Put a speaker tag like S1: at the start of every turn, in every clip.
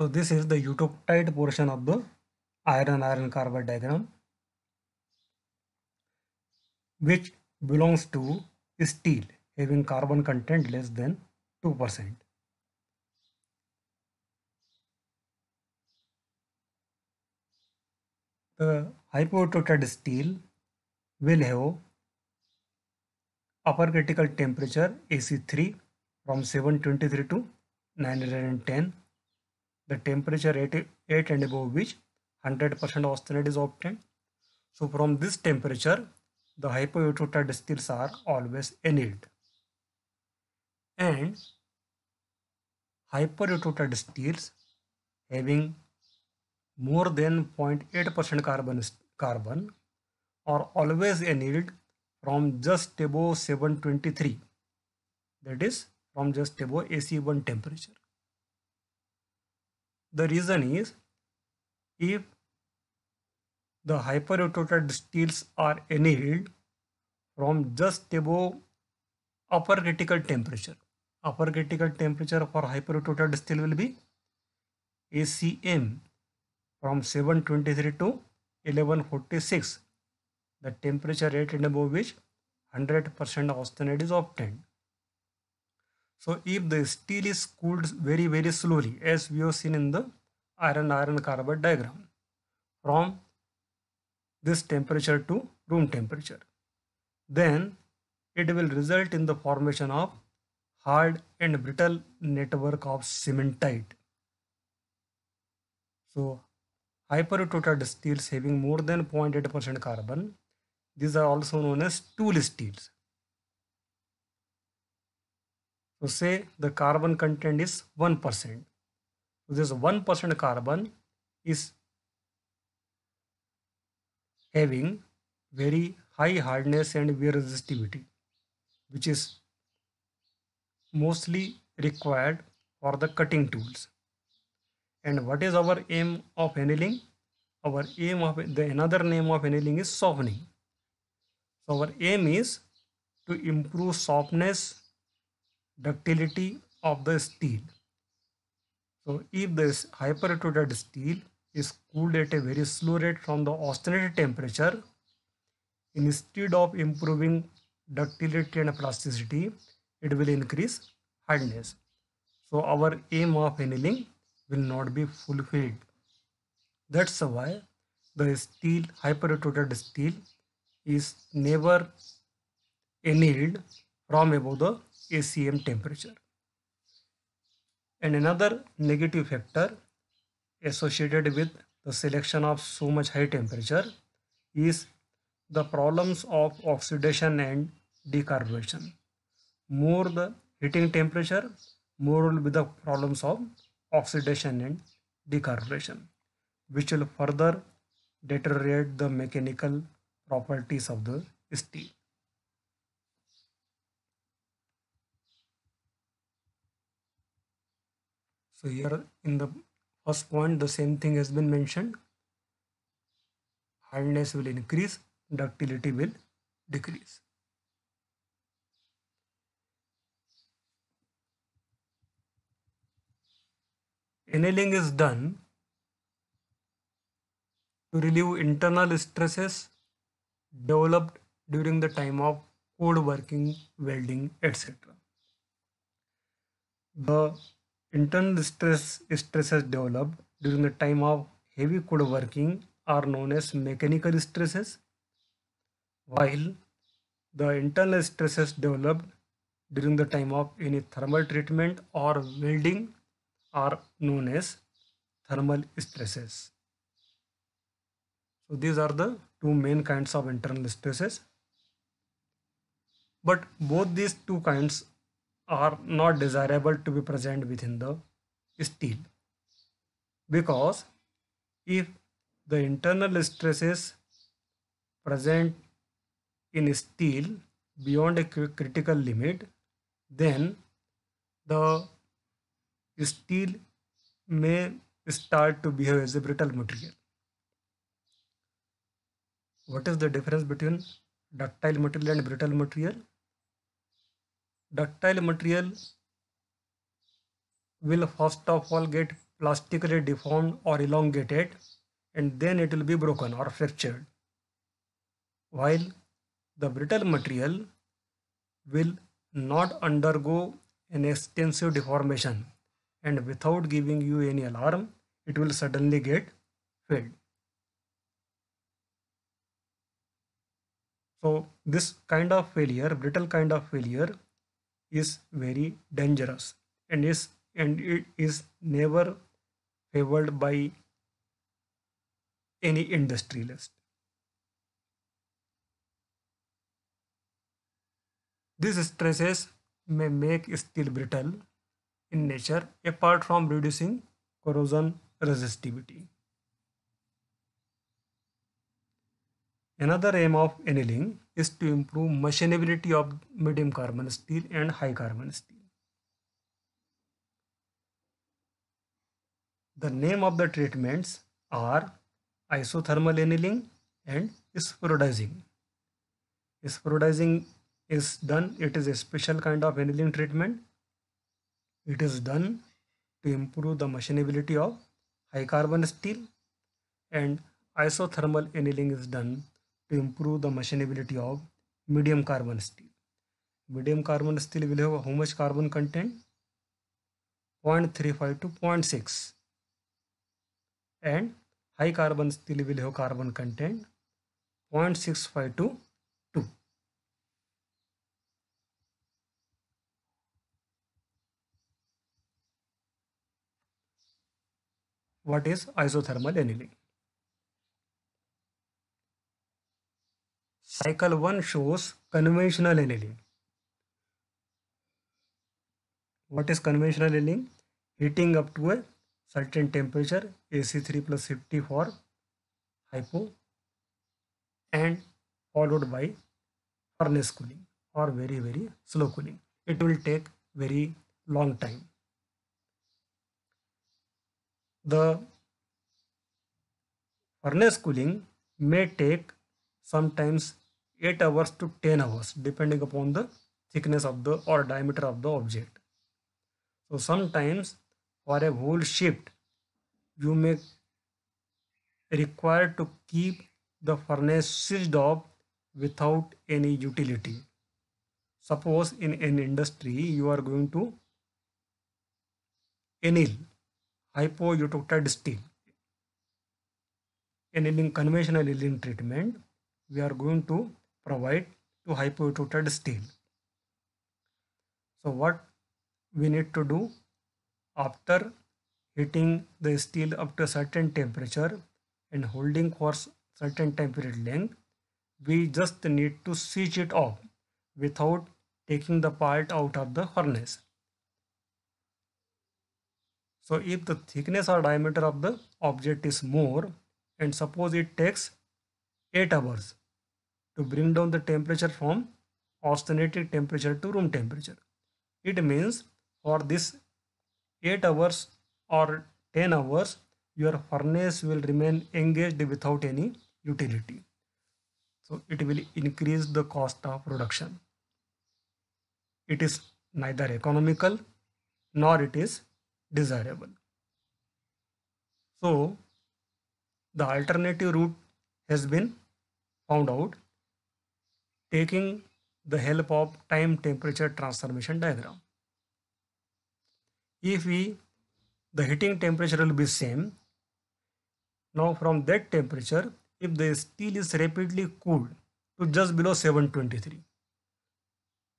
S1: So this is the eutoctite portion of the iron iron carbide diagram which belongs to steel having carbon content less than 2%. The hypoeutoctite steel will have upper critical temperature AC three from seven twenty three to nine hundred and ten. the temperature 8, 8 and above which 100% austenite is obtained. So from this temperature, the hypoeutotide steels are always annealed. And hypereutotide steels having more than 0.8% carbon, carbon are always annealed from just above 723 that is from just above AC1 temperature. The reason is if the hyperrotated steels are annealed from just above upper critical temperature. Upper critical temperature for hyperrotated steel will be ACM from 723 to 1146. The temperature rate and above which 100% austenite is obtained. So if the steel is cooled very very slowly as we have seen in the iron iron carbide diagram from this temperature to room temperature then it will result in the formation of hard and brittle network of cementite. So hyperutotted steels having more than 0.8% carbon these are also known as tool steels so say the carbon content is 1%. So this 1% carbon is having very high hardness and wear resistivity which is mostly required for the cutting tools. And what is our aim of annealing? Our aim of the another name of annealing is softening. So our aim is to improve softness ductility of the steel. So if this hypertruded steel is cooled at a very slow rate from the austenite temperature, instead of improving ductility and plasticity, it will increase hardness. So our aim of annealing will not be fulfilled. That's why the steel, hypertruded steel is never annealed from above the ACM temperature. And another negative factor associated with the selection of so much high temperature is the problems of oxidation and decarbonation. More the heating temperature, more will be the problems of oxidation and decarbonation, which will further deteriorate the mechanical properties of the steel. so here in the first point the same thing has been mentioned hardness will increase ductility will decrease annealing is done to relieve internal stresses developed during the time of cold working welding etc the Internal stress stresses developed during the time of heavy code working are known as mechanical stresses, while the internal stresses developed during the time of any thermal treatment or welding are known as thermal stresses. So these are the two main kinds of internal stresses. But both these two kinds are not desirable to be present within the steel because if the internal stresses present in steel beyond a critical limit then the steel may start to behave as a brittle material what is the difference between ductile material and brittle material ductile material will first of all get plastically deformed or elongated and then it will be broken or fractured while the brittle material will not undergo an extensive deformation and without giving you any alarm it will suddenly get failed. so this kind of failure brittle kind of failure is very dangerous and is and it is never favored by any industrialist. These stresses may make steel brittle in nature apart from reducing corrosion resistivity. Another aim of annealing is to improve machinability of medium carbon steel and high carbon steel. The name of the treatments are isothermal annealing and spherodizing. Spherodizing is done, it is a special kind of annealing treatment. It is done to improve the machinability of high carbon steel and isothermal annealing is done to improve the machinability of medium carbon steel. Medium carbon steel will have how much carbon content? 0.35 to 0.6 and high carbon steel will have carbon content 0.65 to 2. What is isothermal annealing? Cycle 1 shows conventional annealing. What is conventional annealing? Heating up to a certain temperature AC3 plus 50 for hypo and followed by furnace cooling or very very slow cooling. It will take very long time. The furnace cooling may take sometimes 8 hours to 10 hours depending upon the thickness of the or diameter of the object. So sometimes for a whole shift you may require to keep the furnace switched off without any utility. Suppose in an industry you are going to anneal hypoeutoctide steel. Annealing conventional annealing treatment we are going to provide to hypotuted steel. So what we need to do after heating the steel up to a certain temperature and holding for certain temperature length, we just need to switch it off without taking the part out of the furnace. So if the thickness or diameter of the object is more and suppose it takes 8 hours to bring down the temperature from austenitic temperature to room temperature. It means for this 8 hours or 10 hours your furnace will remain engaged without any utility. So it will increase the cost of production. It is neither economical nor it is desirable. So the alternative route has been found out taking the help of time temperature transformation diagram. If we, the heating temperature will be same. Now from that temperature, if the steel is rapidly cooled to just below 723,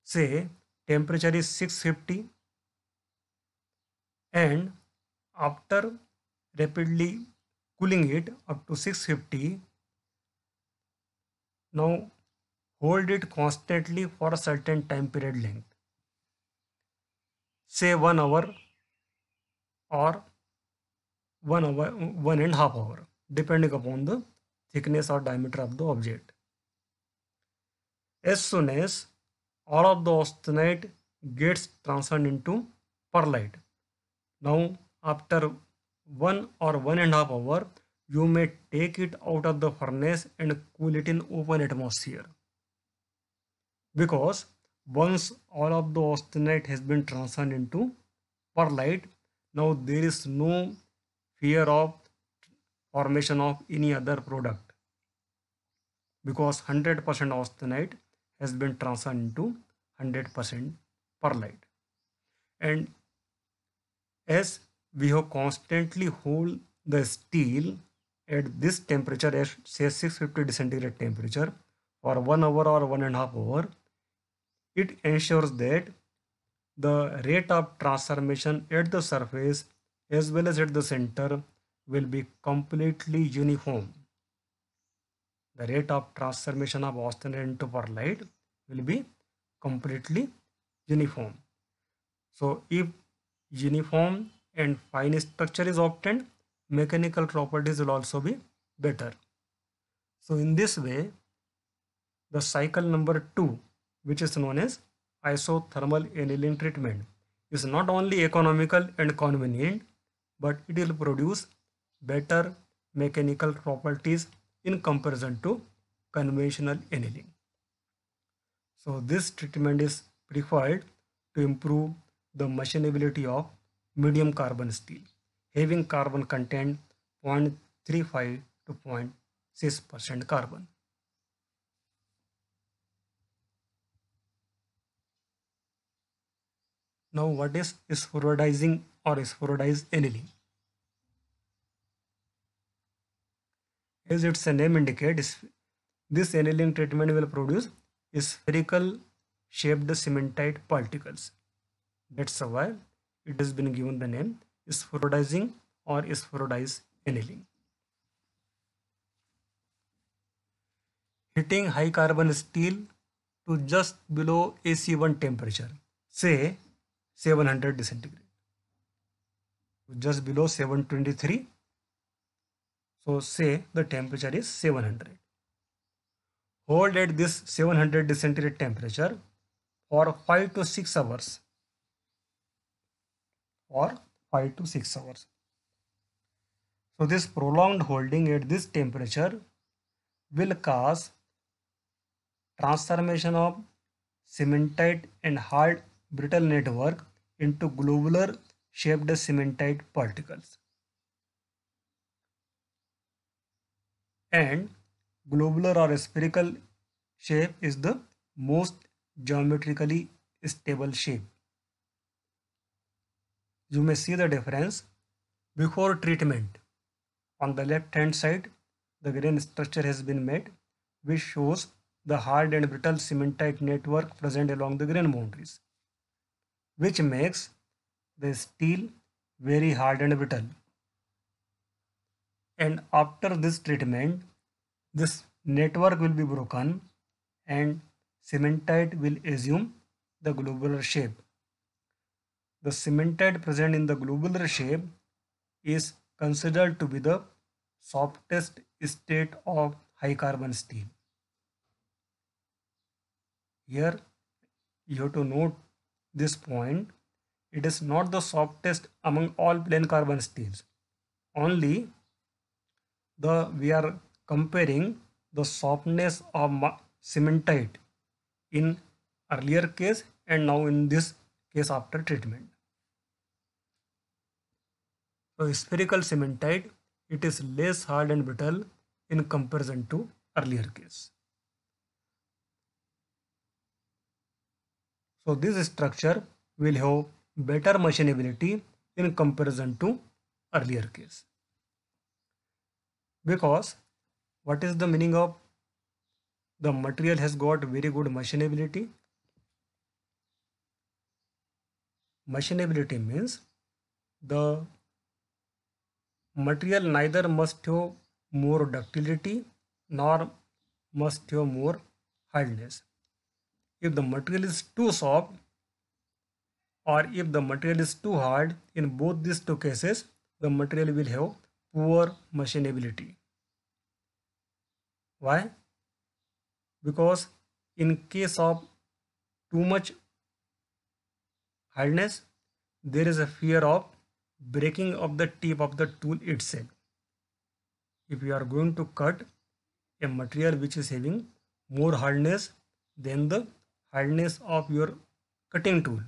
S1: say temperature is 650 and after rapidly cooling it up to 650, now hold it constantly for a certain time period length say 1 hour or 1 hour 1 and half hour depending upon the thickness or diameter of the object as soon as all of the austenite gets transformed into perlite now after 1 or 1 and half hour you may take it out of the furnace and cool it in open atmosphere because once all of the austenite has been transformed into perlite now there is no fear of formation of any other product because 100% austenite has been transformed into 100% perlite and as we have constantly hold the steel at this temperature as say 650 centigrade temperature for one hour or one and a half hour it ensures that the rate of transformation at the surface as well as at the center will be completely uniform. The rate of transformation of austenite into perlite will be completely uniform. So if uniform and fine structure is obtained, mechanical properties will also be better. So in this way, the cycle number 2 which is known as isothermal annealing treatment is not only economical and convenient but it will produce better mechanical properties in comparison to conventional annealing. So this treatment is preferred to improve the machinability of medium carbon steel having carbon content 0.35 to 0.6% carbon. Now what is spheroidizing or spheroidized annealing? As its name indicates, this annealing treatment will produce spherical shaped cementite particles. That's why it has been given the name spheroidizing or spheroidized annealing. Heating high carbon steel to just below AC1 temperature, say 700 centigrade. Just below 723. So say the temperature is 700. Hold at this 700 centigrade temperature for 5 to 6 hours. Or 5 to 6 hours. So this prolonged holding at this temperature will cause transformation of cementite and hard brittle network into globular shaped cementite particles. And globular or spherical shape is the most geometrically stable shape. You may see the difference before treatment. On the left hand side, the grain structure has been made which shows the hard and brittle cementite network present along the grain boundaries which makes the steel very hard and brittle. And after this treatment, this network will be broken and cementite will assume the globular shape. The cementite present in the globular shape is considered to be the softest state of high carbon steel. Here you have to note this point, it is not the softest among all plain carbon steels. Only the we are comparing the softness of cementite in earlier case and now in this case after treatment. So spherical cementite, it is less hard and brittle in comparison to earlier case. So this structure will have better machinability in comparison to earlier case. Because what is the meaning of the material has got very good machinability? Machinability means the material neither must have more ductility nor must have more hardness if the material is too soft or if the material is too hard in both these two cases the material will have poor machinability why because in case of too much hardness there is a fear of breaking of the tip of the tool itself if you are going to cut a material which is having more hardness than the hardness of your cutting tool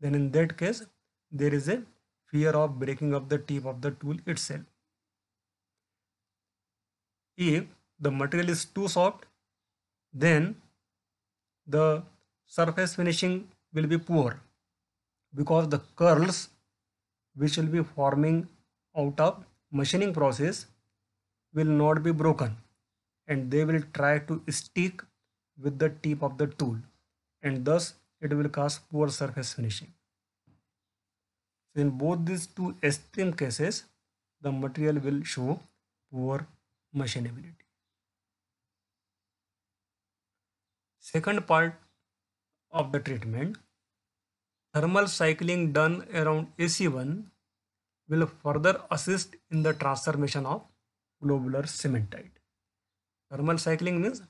S1: then in that case there is a fear of breaking up the tip of the tool itself if the material is too soft then the surface finishing will be poor because the curls which will be forming out of machining process will not be broken and they will try to stick with the tip of the tool and thus it will cause poor surface finishing. So in both these two extreme cases, the material will show poor machinability. Second part of the treatment, thermal cycling done around AC1 will further assist in the transformation of globular cementite. Thermal cycling means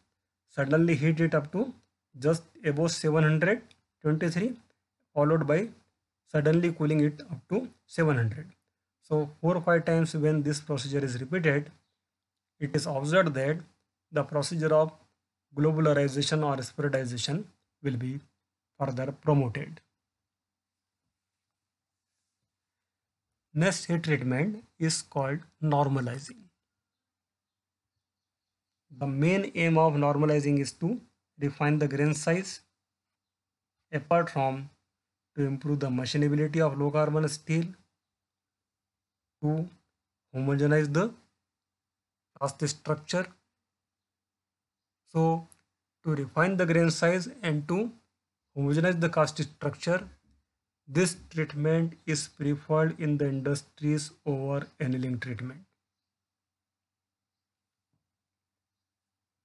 S1: suddenly heat it up to just above 723 followed by suddenly cooling it up to 700 so 4 or 5 times when this procedure is repeated it is observed that the procedure of globularization or spiritization will be further promoted. Next heat treatment is called normalizing. The main aim of normalizing is to refine the grain size apart from to improve the machinability of low carbon steel to homogenize the cast structure so to refine the grain size and to homogenize the cast structure this treatment is preferred in the industries over annealing treatment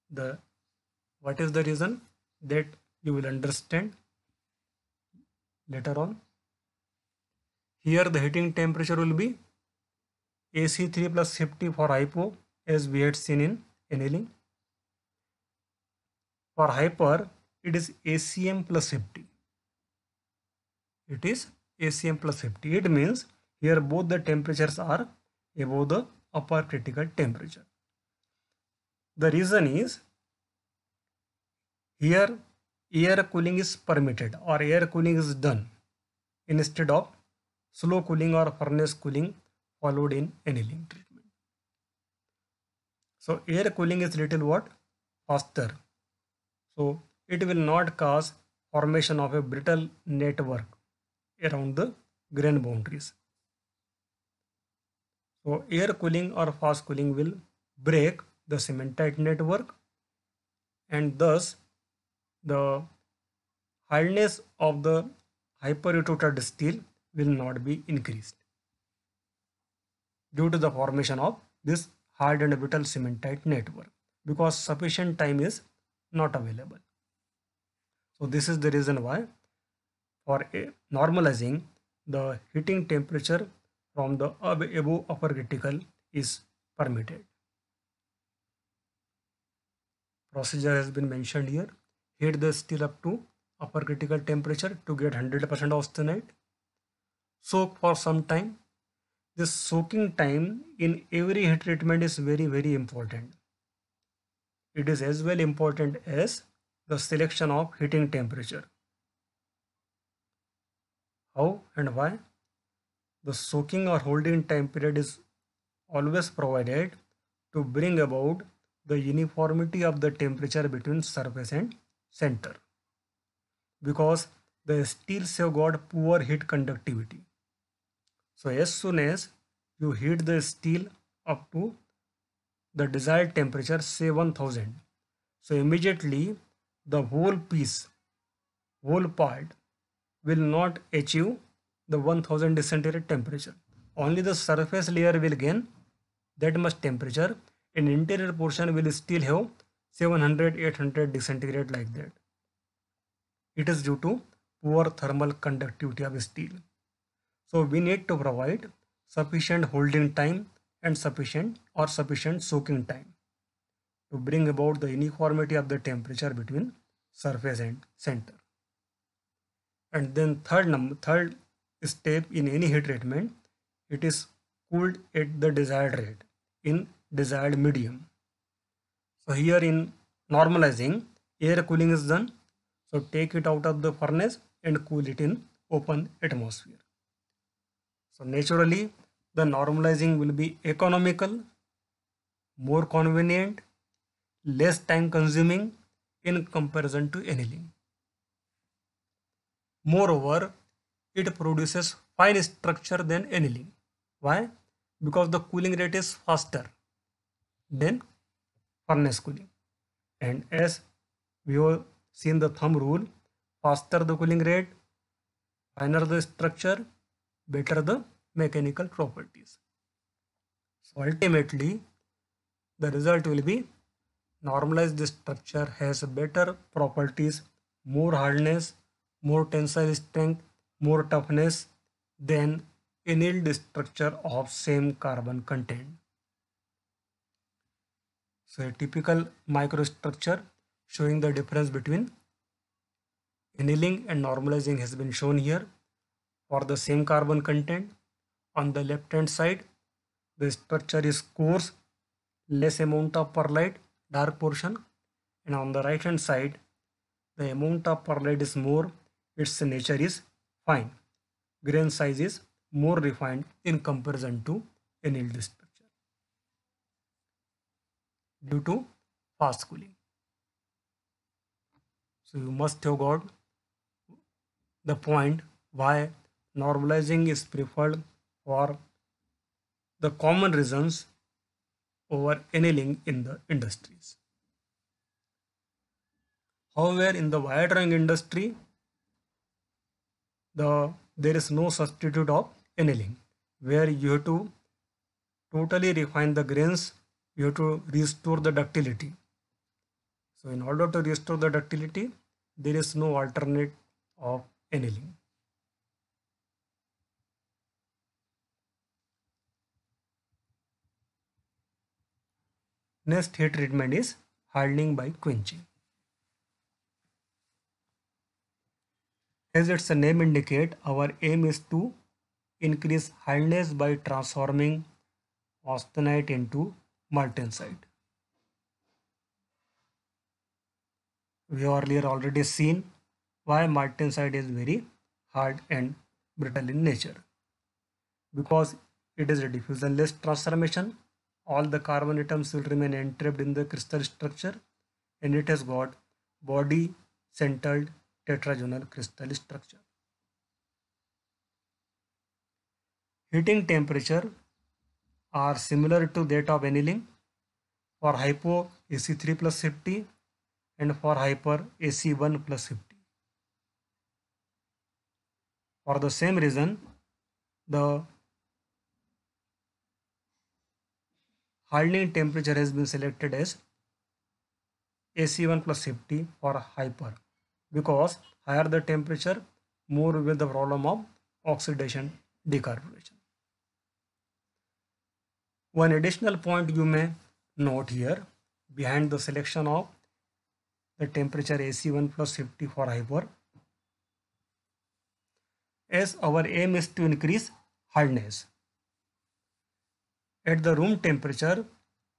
S1: the what is the reason that you will understand later on here the heating temperature will be AC3 plus 50 for hypo as we had seen in annealing. For hyper it is ACM plus 50. It is ACM plus 50. It means here both the temperatures are above the upper critical temperature. The reason is here air cooling is permitted or air cooling is done instead of slow cooling or furnace cooling followed in annealing treatment. So air cooling is little what faster. So it will not cause formation of a brittle network around the grain boundaries. So air cooling or fast cooling will break the cementite network and thus the hardness of the hyperutotard steel will not be increased due to the formation of this hard and brittle cementite network because sufficient time is not available. So this is the reason why for normalizing the heating temperature from the above upper critical is permitted. Procedure has been mentioned here heat the steel up to upper critical temperature to get 100% austenite. Soak for some time. This soaking time in every heat treatment is very very important. It is as well important as the selection of heating temperature. How and why? The soaking or holding time period is always provided to bring about the uniformity of the temperature between surface and center because the steels have got poor heat conductivity. So as soon as you heat the steel up to the desired temperature say 1000 so immediately the whole piece whole part will not achieve the 1000 centigrade temperature only the surface layer will gain that much temperature and interior portion will still have 700 800 disintegrate like that it is due to poor thermal conductivity of steel so we need to provide sufficient holding time and sufficient or sufficient soaking time to bring about the uniformity of the temperature between surface and center. And then third number, third step in any heat treatment, it is cooled at the desired rate in desired medium. So here in normalizing air cooling is done. So take it out of the furnace and cool it in open atmosphere. So naturally the normalizing will be economical, more convenient, less time consuming in comparison to annealing. Moreover, it produces fine structure than annealing. Why? Because the cooling rate is faster than furnace cooling. And as we have seen the thumb rule, faster the cooling rate, finer the structure, better the mechanical properties. So ultimately, the result will be normalized structure has better properties, more hardness, more tensile strength, more toughness than annealed structure of same carbon content. So a typical microstructure showing the difference between annealing and normalizing has been shown here for the same carbon content. On the left hand side, the structure is coarse, less amount of perlite, dark portion and on the right hand side, the amount of perlite is more, its nature is fine. Grain size is more refined in comparison to annealed due to fast cooling. So you must have got the point why normalizing is preferred for the common reasons over annealing in the industries. However, in the wire drawing industry, the there is no substitute of annealing where you have to totally refine the grains we have to restore the ductility so in order to restore the ductility there is no alternate of annealing Next heat treatment is hardening by quenching. As its name indicate, our aim is to increase hardness by transforming austenite into side. We earlier already seen why side is very hard and brittle in nature. Because it is a diffusionless transformation, all the carbon atoms will remain entrapped in the crystal structure and it has got body centered tetragonal crystal structure. Heating temperature are similar to that of aniline. For hypo AC3 plus 50 and for hyper AC1 plus 50. For the same reason, the hardening temperature has been selected as AC1 plus 50 for hyper because higher the temperature more will the problem of oxidation decarburization. One additional point you may note here behind the selection of the temperature AC1 plus 50 for hyper as our aim is to increase hardness. At the room temperature,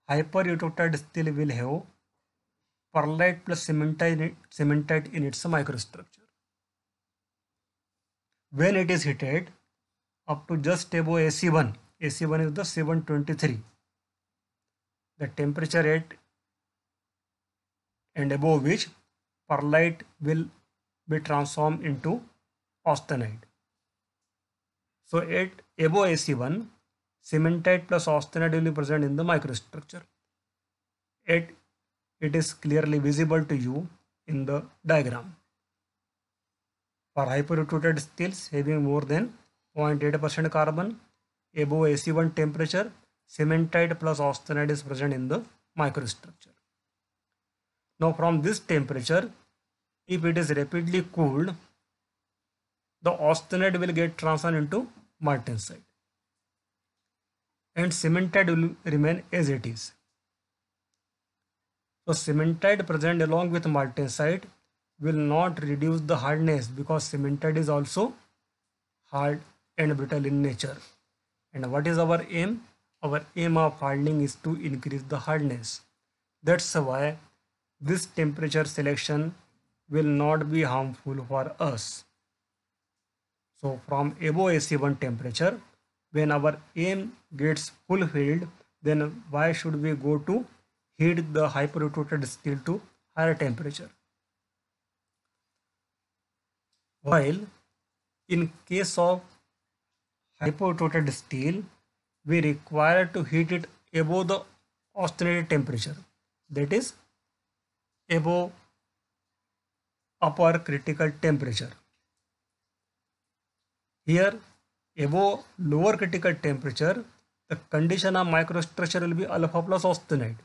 S1: hyperutotide steel will have perlite plus cementite in its microstructure. When it is heated up to just above AC1, AC1 is the 723. The temperature at and above which perlite will be transformed into austenite. So at above AC1, cementite plus austenite will be present in the microstructure. It, it is clearly visible to you in the diagram. For hyperrotated steels having more than 0.8% carbon, above AC1 temperature, cementite plus austenite is present in the microstructure. Now from this temperature, if it is rapidly cooled, the austenite will get transformed into martensite and cementite will remain as it is. So cementite present along with martensite will not reduce the hardness because cementite is also hard and brittle in nature and what is our aim our aim of hardening is to increase the hardness that's why this temperature selection will not be harmful for us so from above a C1 temperature when our aim gets fulfilled then why should we go to heat the hyperrotated steel to higher temperature while in case of Hypotreated steel, we require to heat it above the oscillated temperature that is above upper critical temperature. Here above lower critical temperature the condition of microstructure will be alpha plus austenite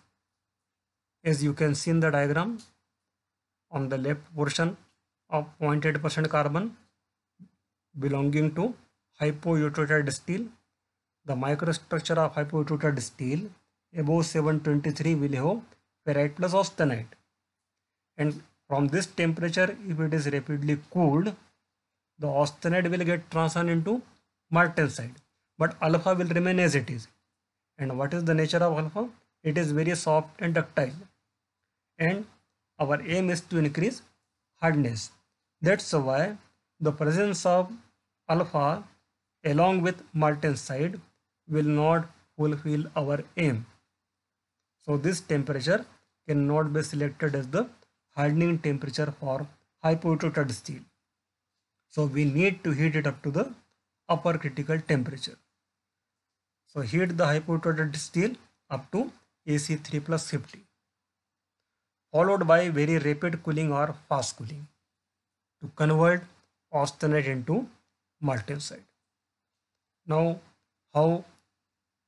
S1: as you can see in the diagram on the left portion of 0.8% carbon belonging to hypoutotid steel. The microstructure of hypoutotid steel above 723 will have ferrite plus austenite. And from this temperature, if it is rapidly cooled, the austenite will get transformed into martensite. But alpha will remain as it is. And what is the nature of alpha? It is very soft and ductile. And our aim is to increase hardness. That's why the presence of alpha along with molten side will not fulfill our aim. So this temperature cannot be selected as the hardening temperature for hypothetical steel. So we need to heat it up to the upper critical temperature. So heat the hypothetical steel up to AC3 plus 50 followed by very rapid cooling or fast cooling to convert austenite into molten side. Now how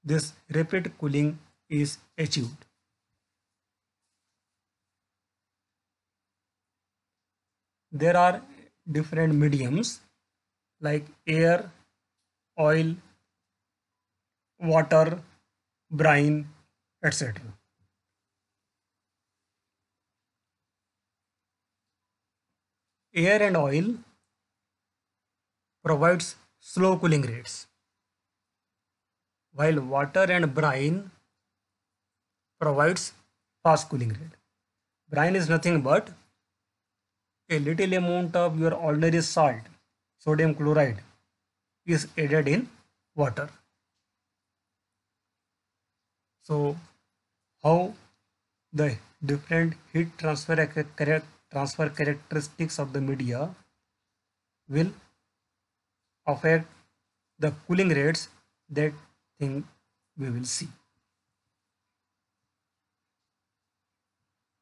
S1: this rapid cooling is achieved. There are different mediums like air, oil, water, brine, etc. Air and oil provides slow cooling rates while water and brine provides fast cooling rate. Brine is nothing but a little amount of your ordinary salt, sodium chloride, is added in water. So, how the different heat transfer, transfer characteristics of the media will affect the cooling rates that thing we will see.